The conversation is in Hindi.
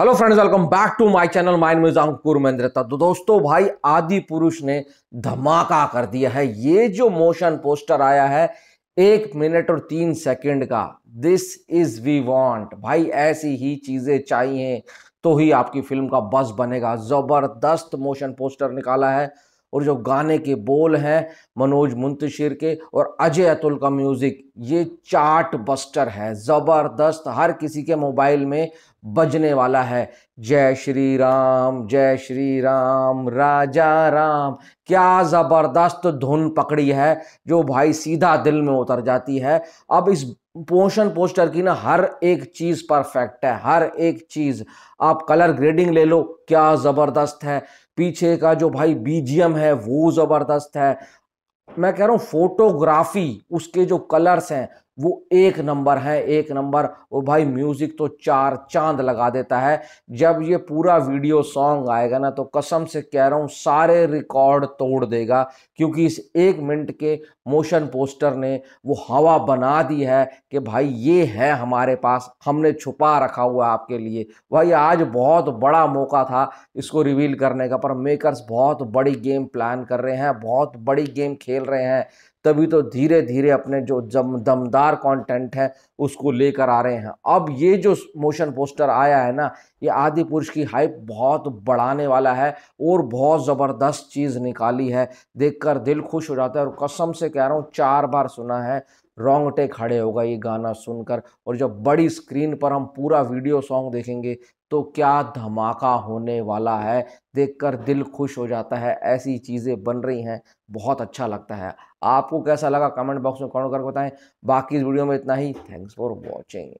hello friends welcome back to my channel माइन में अंकुर महेंद्रता तो दोस्तों भाई आदि पुरुष ने धमाका कर दिया है ये जो मोशन पोस्टर आया है एक मिनट और तीन सेकंड का दिस इज वी वांट भाई ऐसी ही चीजें चाहिए तो ही आपकी फिल्म का बस बनेगा जबरदस्त मोशन पोस्टर निकाला है और जो गाने के बोल हैं मनोज मुंतशिर के और अजय अतुल का म्यूज़िक ये चार्ट बस्टर है ज़बरदस्त हर किसी के मोबाइल में बजने वाला है जय श्री राम जय श्री राम राजा राम क्या ज़बरदस्त धुन पकड़ी है जो भाई सीधा दिल में उतर जाती है अब इस पोशन पोस्टर की ना हर एक चीज़ परफेक्ट है हर एक चीज़ आप कलर ग्रेडिंग ले लो क्या ज़बरदस्त है पीछे का जो भाई बीजीएम है वो ज़बरदस्त है मैं कह रहा हूँ फोटोग्राफी उसके जो कलर्स हैं वो एक नंबर है एक नंबर वो भाई म्यूज़िक तो चार चांद लगा देता है जब ये पूरा वीडियो सॉन्ग आएगा ना तो कसम से कह रहा हूँ सारे रिकॉर्ड तोड़ देगा क्योंकि इस एक मिनट के मोशन पोस्टर ने वो हवा बना दी है कि भाई ये है हमारे पास हमने छुपा रखा हुआ आपके लिए भाई आज बहुत बड़ा मौका था इसको रिवील करने का पर मेकर्स बहुत बड़ी गेम प्लान कर रहे हैं बहुत बड़ी गेम खेल रहे हैं तभी तो धीरे धीरे अपने जो जम दमदार कंटेंट है उसको लेकर आ रहे हैं अब ये जो मोशन पोस्टर आया है ना ये आदि पुरुष की हाइप बहुत बढ़ाने वाला है और बहुत ज़बरदस्त चीज़ निकाली है देखकर दिल खुश हो जाता है और कसम से कह रहा हूँ चार बार सुना है रोंगटे खड़े होगा ये गाना सुनकर और जब बड़ी स्क्रीन पर हम पूरा वीडियो सॉन्ग देखेंगे तो क्या धमाका होने वाला है देखकर दिल खुश हो जाता है ऐसी चीज़ें बन रही हैं बहुत अच्छा लगता है आपको कैसा लगा कमेंट बॉक्स में कमेंट करके बताएं बाकी इस वीडियो में इतना ही थैंक्स फॉर वॉचिंग